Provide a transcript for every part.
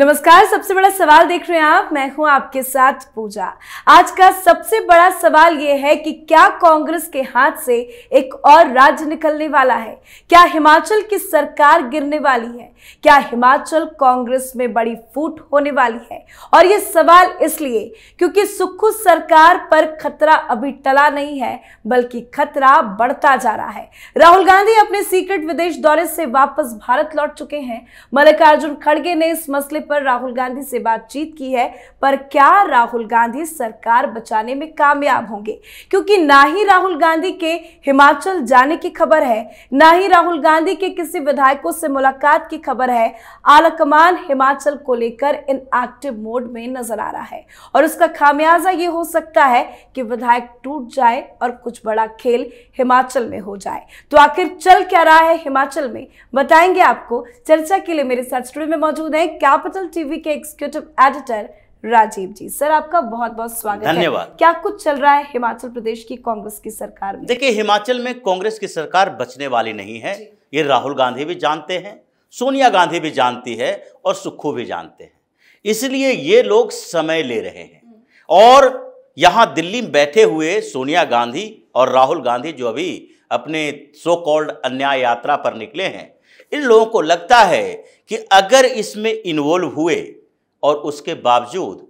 नमस्कार सबसे बड़ा सवाल देख रहे हैं आप मैं हूं आपके साथ पूजा आज का सबसे बड़ा सवाल यह है कि क्या कांग्रेस के हाथ से एक और राज्य निकलने वाला है क्या हिमाचल की सरकार गिरने वाली है क्या हिमाचल कांग्रेस में बड़ी फूट होने वाली है और ये सवाल इसलिए क्योंकि सुक्खू सरकार पर खतरा अभी टला नहीं है बल्कि खतरा बढ़ता जा रहा है राहुल गांधी अपने सीक्रेट विदेश दौरे से वापस भारत लौट चुके हैं मल्लिकार्जुन खड़गे ने इस मसले पर राहुल गांधी से बातचीत की है पर क्या राहुल गांधी सरकार बचाने में कामयाब होंगे क्योंकि ना ही राहुल गांधी के हिमाचल जाने की खबर है ना ही राहुल गांधी के किसी विधायकों से मुलाकात की खबर है आला कमान हिमाचल को लेकर इन एक्टिव मोड में नजर आ रहा है और उसका खामियाजा ये हो सकता है कि विधायक टूट जाए और कुछ बड़ा खेल हिमाचल में हो जाए तो आखिर चल क्या रहा है हिमाचल में बताएंगे आपको चर्चा के लिए मेरे साथ स्टूडियो में मौजूद है कैपिटल टीवी के executive editor Rajeev ji sir आपका बहुत बहुत स्वागत धन्यवाद क्या कुछ चल रहा है हिमाचल प्रदेश की कांग्रेस की सरकार में देखिए हिमाचल में कांग्रेस की सरकार बचने वाली नहीं है ये राहुल गांधी भी जानते हैं सोनिया गांधी भी जानती है और सुक्खू भी जानते हैं इसलिए ये लोग समय ले रहे हैं और यहाँ दिल्ली में बैठे हुए सोनिया गांधी और राहुल गांधी जो अभी अपने सो कॉल्ड अन्याय यात्रा पर निकले हैं इन लोगों को लगता है कि अगर इसमें इन्वॉल्व हुए और उसके बावजूद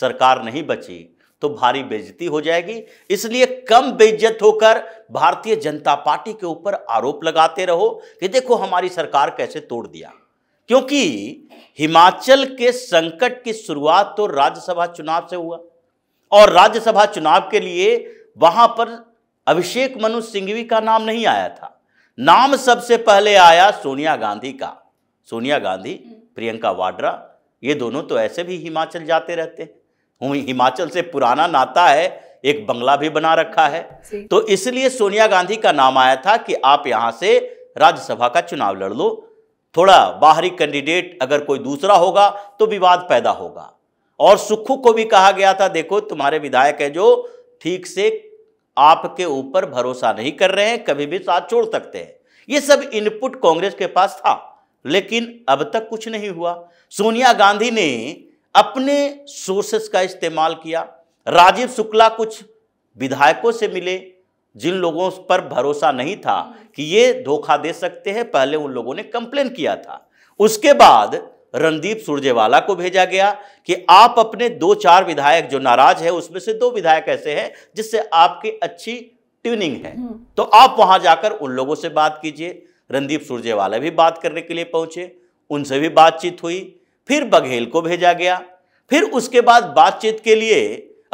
सरकार नहीं बची तो भारी बेजती हो जाएगी इसलिए कम बेइज्जत होकर भारतीय जनता पार्टी के ऊपर आरोप लगाते रहो कि देखो हमारी सरकार कैसे तोड़ दिया क्योंकि हिमाचल के संकट की शुरुआत तो राज्यसभा चुनाव से हुआ और राज्यसभा चुनाव के लिए वहां पर अभिषेक मनु सिंघवी का नाम नहीं आया था नाम सबसे पहले आया सोनिया गांधी का सोनिया गांधी प्रियंका वाड्रा ये दोनों तो ऐसे भी हिमाचल जाते रहते हैं हिमाचल से पुराना नाता है एक बंगला भी बना रखा है तो इसलिए सोनिया गांधी का नाम आया था कि आप यहाँ से राज्यसभा का चुनाव लड़ लो थोड़ा बाहरी कैंडिडेट अगर कोई दूसरा होगा तो विवाद पैदा होगा और सुखू को भी कहा गया था देखो तुम्हारे विधायक है जो ठीक से आपके ऊपर भरोसा नहीं कर रहे हैं कभी भी साथ छोड़ सकते हैं ये सब इनपुट कांग्रेस के पास था लेकिन अब तक कुछ नहीं हुआ सोनिया गांधी ने अपने सोर्सेस का इस्तेमाल किया राजीव शुक्ला कुछ विधायकों से मिले जिन लोगों पर भरोसा नहीं था कि ये धोखा दे सकते हैं पहले उन लोगों ने कंप्लेन किया था उसके बाद रणदीप सुरजेवाला को भेजा गया कि आप अपने दो चार विधायक जो नाराज है उसमें से दो विधायक ऐसे हैं जिससे आपकी अच्छी ट्यूनिंग है हम्म। तो आप वहां जाकर उन लोगों से बात कीजिए रणदीप सुरजेवाला भी बात करने के लिए पहुंचे उनसे भी बातचीत हुई फिर बघेल को भेजा गया फिर उसके बाद बातचीत के लिए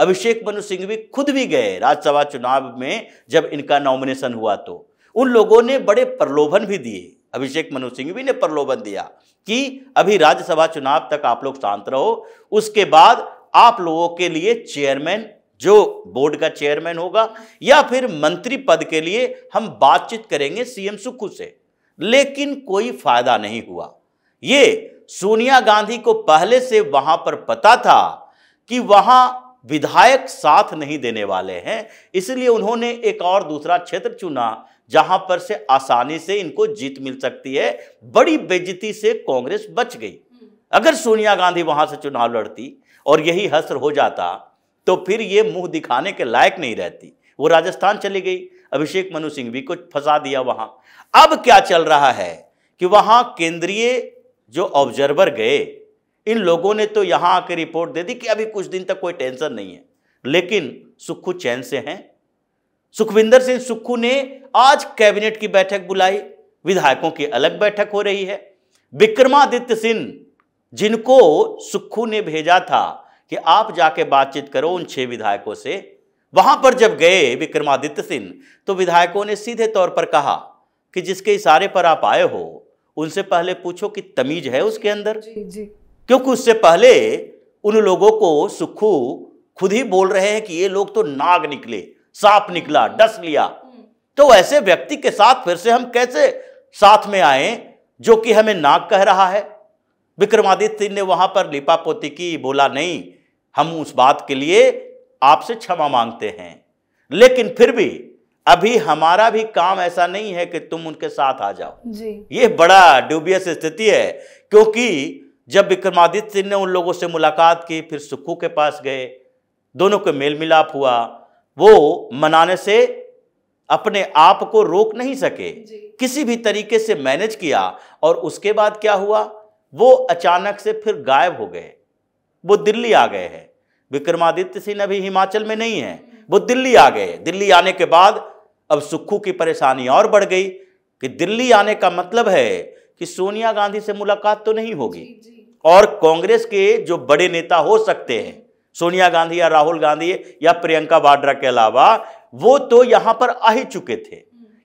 अभिषेक मनु सिंह भी खुद भी गए राज्यसभा चुनाव में जब इनका नॉमिनेशन हुआ तो उन लोगों ने बड़े प्रलोभन भी दिए अभिषेक मनु सिंह भी ने प्रलोभन दिया कि अभी राज्यसभा चुनाव तक आप लोग शांत रहो उसके बाद आप लोगों के लिए चेयरमैन जो बोर्ड का चेयरमैन होगा या फिर मंत्री पद के लिए हम बातचीत करेंगे सीएम सुक्खू से लेकिन कोई फायदा नहीं हुआ ये सोनिया गांधी को पहले से वहां पर पता था कि वहां विधायक साथ नहीं देने वाले हैं इसलिए उन्होंने एक और दूसरा क्षेत्र चुना जहां पर से आसानी से इनको जीत मिल सकती है बड़ी बेजती से कांग्रेस बच गई अगर सोनिया गांधी वहां से चुनाव लड़ती और यही हसर हो जाता तो फिर ये मुंह दिखाने के लायक नहीं रहती वो राजस्थान चली गई अभिषेक मनु सिंह भी को फंसा दिया वहां अब क्या चल रहा है कि वहां केंद्रीय जो ऑब्जर्वर गए इन लोगों ने तो यहाँ आकर रिपोर्ट दे दी कि अभी कुछ दिन तक कोई टेंशन नहीं है लेकिन सुक्खू चैन से हैं सुखविंदर सिंह सुक्खू ने आज कैबिनेट की बैठक बुलाई विधायकों की अलग बैठक हो रही है विक्रमादित्य सिंह जिनको सुक्खू ने भेजा था कि आप जाके बातचीत करो उन छह विधायकों से वहां पर जब गए विक्रमादित्य सिंह तो विधायकों ने सीधे तौर पर कहा कि जिसके इशारे पर आप आए हो उनसे पहले पूछो कि तमीज है उसके अंदर जी जी क्योंकि उससे पहले उन लोगों को सुखू खुद ही बोल रहे हैं कि ये लोग तो नाग निकले सांप निकला डस लिया हम्म। तो ऐसे व्यक्ति के साथ फिर से हम कैसे साथ में आए जो कि हमें नाग कह रहा है विक्रमादित्य ने वहां पर पोती की बोला नहीं हम उस बात के लिए आपसे क्षमा मांगते हैं लेकिन फिर भी अभी हमारा भी काम ऐसा नहीं है कि तुम उनके साथ आ जाओ जी ये बड़ा ड्यूबियस स्थिति है क्योंकि जब विक्रमादित्य ने उन लोगों से मुलाकात की फिर सुक्खू के पास गए दोनों के मेल मिलाप हुआ वो मनाने से अपने आप को रोक नहीं सके किसी भी तरीके से मैनेज किया और उसके बाद क्या हुआ वो अचानक से फिर गायब हो गए वो दिल्ली आ गए हैं विक्रमादित्य सिंह अभी हिमाचल में नहीं है वो दिल्ली आ गए दिल्ली आने के बाद अब सुक्खू की परेशानी और बढ़ गई कि दिल्ली आने का मतलब है कि सोनिया गांधी से मुलाकात तो नहीं होगी और कांग्रेस के जो बड़े नेता हो सकते हैं सोनिया गांधी या राहुल गांधी या प्रियंका वाड्रा के अलावा वो तो यहां पर आ ही चुके थे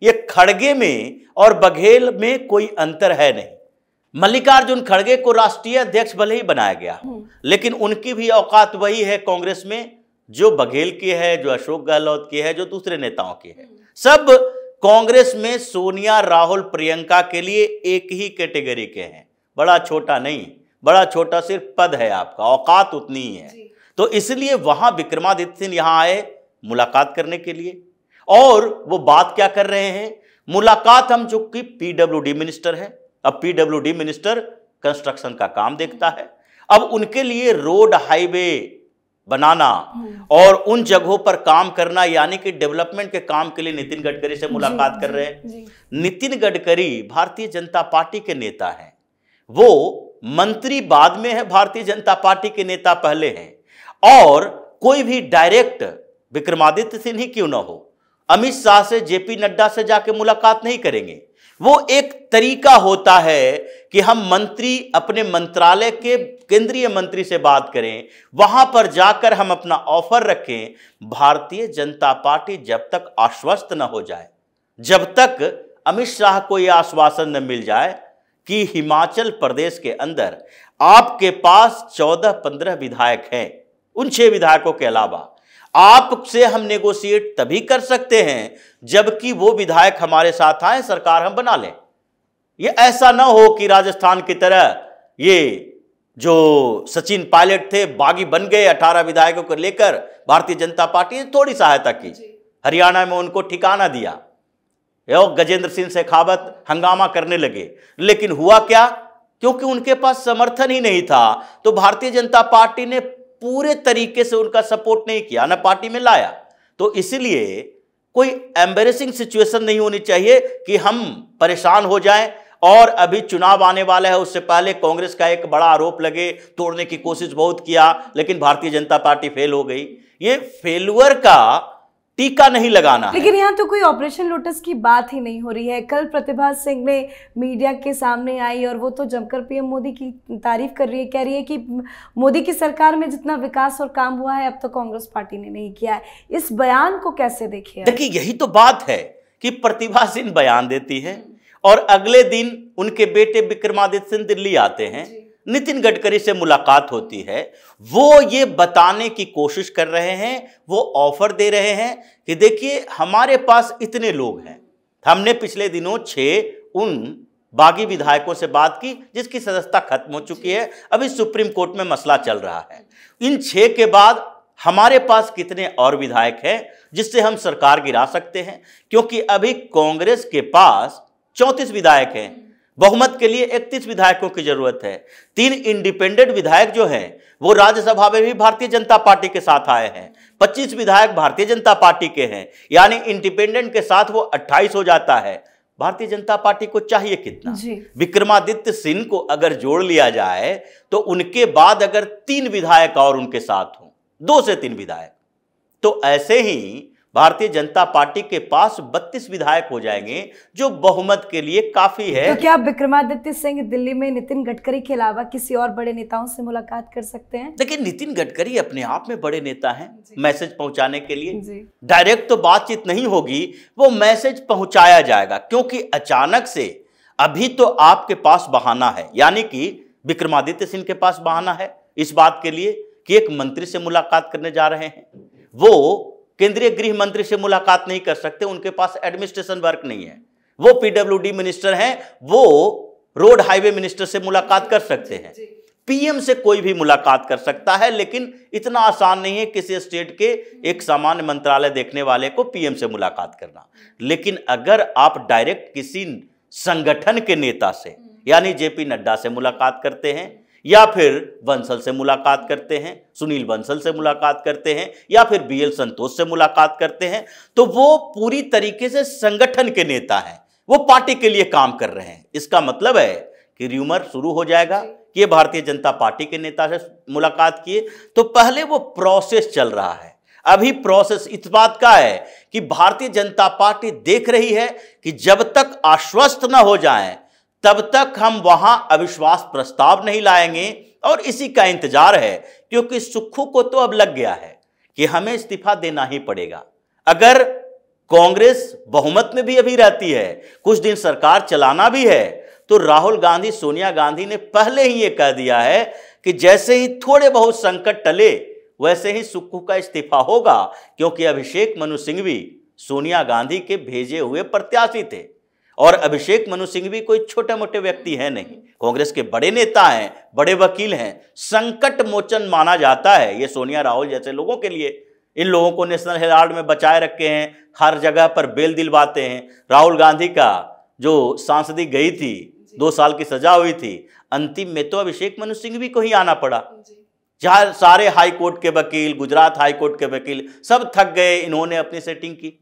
ये खड़गे में और बघेल में कोई अंतर है नहीं मल्लिकार्जुन खड़गे को राष्ट्रीय अध्यक्ष भले ही बनाया गया लेकिन उनकी भी औकात वही है कांग्रेस में जो बघेल की है जो अशोक गहलोत की है जो दूसरे नेताओं की है सब कांग्रेस में सोनिया राहुल प्रियंका के लिए एक ही कैटेगरी के, हैं बड़ा छोटा नहीं बड़ा छोटा सिर्फ पद है आपका औकात उतनी ही है तो इसलिए वहां विक्रमादित्य सिंह यहां आए मुलाकात करने के लिए और वो बात क्या कर रहे हैं मुलाकात हम जो कि डी मिनिस्टर है अब डी मिनिस्टर कंस्ट्रक्शन का काम देखता है अब उनके लिए रोड हाईवे बनाना हम्म। और उन जगहों पर काम करना यानी कि डेवलपमेंट के काम के लिए नितिन गडकरी से मुलाकात कर रहे हैं नितिन गडकरी भारतीय जनता पार्टी के नेता हैं वो मंत्री बाद में है भारतीय जनता पार्टी के नेता पहले हैं और कोई भी डायरेक्ट विक्रमादित्य सिंह ही क्यों ना हो अमित शाह से जेपी नड्डा से जाके मुलाकात नहीं करेंगे वो एक तरीका होता है कि हम मंत्री अपने मंत्रालय के केंद्रीय मंत्री से बात करें वहां पर जाकर हम अपना ऑफर रखें भारतीय जनता पार्टी जब तक आश्वस्त न हो जाए जब तक अमित शाह को यह आश्वासन न मिल जाए कि हिमाचल प्रदेश के अंदर आपके पास चौदह पंद्रह विधायक हैं उन छह विधायकों के अलावा आपसे हम नेगोशिएट तभी कर सकते हैं जबकि वो विधायक हमारे साथ आए सरकार हम बना लें ये ऐसा ना हो कि राजस्थान की तरह ये जो सचिन पायलट थे बागी बन गए अठारह विधायकों को लेकर भारतीय जनता पार्टी ने थोड़ी सहायता की हरियाणा में उनको ठिकाना दिया गजेंद्र सिंह शेखावत हंगामा करने लगे लेकिन हुआ क्या क्योंकि उनके पास समर्थन ही नहीं था तो भारतीय जनता पार्टी ने पूरे तरीके से उनका सपोर्ट नहीं किया ना पार्टी में लाया तो इसलिए कोई एम्बेसिंग सिचुएशन नहीं होनी चाहिए कि हम परेशान हो जाएं और अभी चुनाव आने वाला है उससे पहले कांग्रेस का एक बड़ा आरोप लगे तोड़ने की कोशिश बहुत किया लेकिन भारतीय जनता पार्टी फेल हो गई ये फेलुअर का टीका नहीं लगाना लेकिन यहाँ तो कोई ऑपरेशन लोटस की बात ही नहीं हो रही है कल प्रतिभा सिंह ने मीडिया के सामने आई और वो तो जमकर पीएम मोदी की तारीफ कर रही है कह रही है कि मोदी की सरकार में जितना विकास और काम हुआ है अब तो कांग्रेस पार्टी ने नहीं किया है इस बयान को कैसे देखिए देखिए यही तो बात है कि प्रतिभा सिंह बयान देती है और अगले दिन उनके बेटे विक्रमादित्य सिंह दिल्ली आते हैं नितिन गडकरी से मुलाकात होती है वो ये बताने की कोशिश कर रहे हैं वो ऑफर दे रहे हैं कि देखिए हमारे पास इतने लोग हैं हमने पिछले दिनों छः उन बागी विधायकों से बात की जिसकी सदस्यता खत्म हो चुकी है अभी सुप्रीम कोर्ट में मसला चल रहा है इन छः के बाद हमारे पास कितने और विधायक हैं जिससे हम सरकार गिरा सकते हैं क्योंकि अभी कांग्रेस के पास चौंतीस विधायक हैं बहुमत के लिए इकतीस विधायकों की जरूरत है तीन इंडिपेंडेंट विधायक जो हैं वो राज्यसभा में भी भारतीय जनता पार्टी के साथ आए हैं 25 विधायक भारतीय जनता पार्टी के हैं यानी इंडिपेंडेंट के साथ वो 28 हो जाता है भारतीय जनता पार्टी को चाहिए कितना विक्रमादित्य सिंह को अगर जोड़ लिया जाए तो उनके बाद अगर तीन विधायक और उनके साथ हों दो से तीन विधायक तो ऐसे ही भारतीय जनता पार्टी के पास 32 विधायक हो जाएंगे जो बहुमत के लिए काफी है तो क्या विक्रमादित्य सिंह दिल्ली में नितिन गडकरी के अलावा किसी और बड़े नेताओं से मुलाकात कर सकते हैं देखिए नितिन गडकरी अपने आप में बड़े नेता हैं मैसेज पहुंचाने के लिए डायरेक्ट तो बातचीत नहीं होगी वो मैसेज पहुंचाया जाएगा क्योंकि अचानक से अभी तो आपके पास बहाना है यानी कि विक्रमादित्य सिंह के पास बहाना है इस बात के लिए कि एक मंत्री से मुलाकात करने जा रहे हैं वो केंद्रीय गृह मंत्री से मुलाकात नहीं कर सकते उनके पास एडमिनिस्ट्रेशन वर्क नहीं है वो पीडब्ल्यू मिनिस्टर हैं वो रोड हाईवे मिनिस्टर से मुलाकात कर सकते हैं पीएम से कोई भी मुलाकात कर सकता है लेकिन इतना आसान नहीं है किसी स्टेट के एक सामान्य मंत्रालय देखने वाले को पीएम से मुलाकात करना लेकिन अगर आप डायरेक्ट किसी संगठन के नेता से हम्म। यानी जेपी नड्डा से मुलाकात करते हैं या फिर बंसल से मुलाकात करते हैं सुनील बंसल से मुलाकात करते हैं या फिर बी एल संतोष से मुलाकात करते हैं तो वो पूरी तरीके से संगठन के नेता हैं वो पार्टी के लिए काम कर रहे हैं इसका मतलब है कि र्यूमर शुरू हो जाएगा कि ये भारतीय जनता पार्टी के नेता से मुलाकात किए तो पहले वो प्रोसेस चल रहा है अभी प्रोसेस इस बात का है कि भारतीय जनता पार्टी देख रही है कि जब तक आश्वस्त ना हो जाएं तब तक हम वहां अविश्वास प्रस्ताव नहीं लाएंगे और इसी का इंतजार है क्योंकि सुक्खू को तो अब लग गया है कि हमें इस्तीफा देना ही पड़ेगा अगर कांग्रेस बहुमत में भी अभी रहती है कुछ दिन सरकार चलाना भी है तो राहुल गांधी सोनिया गांधी ने पहले ही ये कह दिया है कि जैसे ही थोड़े बहुत संकट टले वैसे ही सुक्खू का इस्तीफा होगा क्योंकि अभिषेक मनु सिंघवी सोनिया गांधी के भेजे हुए प्रत्याशी थे और अभिषेक मनु सिंह भी कोई छोटे मोटे व्यक्ति है नहीं कांग्रेस के बड़े नेता हैं बड़े वकील हैं संकट मोचन माना जाता है ये सोनिया राहुल जैसे लोगों के लिए इन लोगों को नेशनल हेराल्ड में बचाए रखे हैं हर जगह पर बेल दिलवाते हैं राहुल गांधी का जो सांसदी गई थी दो साल की सजा हुई थी अंतिम में तो अभिषेक मनु सिंह भी को ही आना पड़ा जहाँ सारे हाई कोर्ट के वकील गुजरात हाई कोर्ट के वकील सब थक गए इन्होंने अपनी सेटिंग की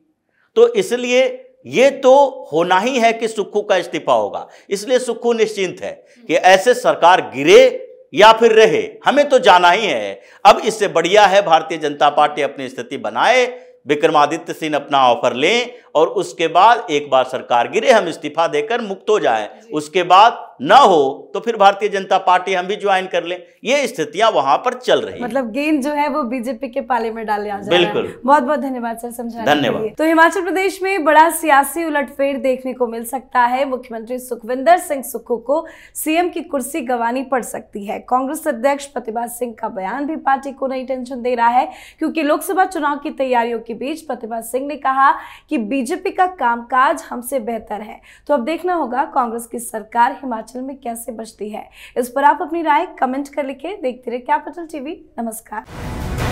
तो इसलिए ये तो होना ही है कि सुक्खू का इस्तीफा होगा इसलिए सुक्खू निश्चिंत है कि ऐसे सरकार गिरे या फिर रहे हमें तो जाना ही है अब इससे बढ़िया है भारतीय जनता पार्टी अपनी स्थिति बनाए विक्रमादित्य सिंह अपना ऑफर लें और उसके बाद एक बार सरकार गिरे हम इस्तीफा देकर मुक्त हो जाएं उसके बाद ना हो तो फिर भारतीय जनता पार्टी हम भी ज्वाइन कर लें ये स्थितियां वहां पर चल रही मतलब गेंद जो है वो बीजेपी के पाले में डाले आ बिल्कुल बहुत बहुत धन्यवाद सर समझा धन्यवाद तो हिमाचल प्रदेश में बड़ा सियासी उलटफेर देखने को मिल सकता है मुख्यमंत्री सुखविंदर सिंह सुक्खू को सीएम की कुर्सी गंवानी पड़ सकती है कांग्रेस अध्यक्ष प्रतिभा सिंह का बयान भी पार्टी को नई टेंशन दे रहा है क्योंकि लोकसभा चुनाव की तैयारियों के बीच प्रतिभा सिंह ने कहा कि बीजेपी का कामकाज हमसे बेहतर है तो अब देखना होगा कांग्रेस की सरकार हिमाचल हिमाचल में कैसे बचती है इस पर आप अपनी राय कमेंट कर लिखे देखते रहे कैपिटल टीवी नमस्कार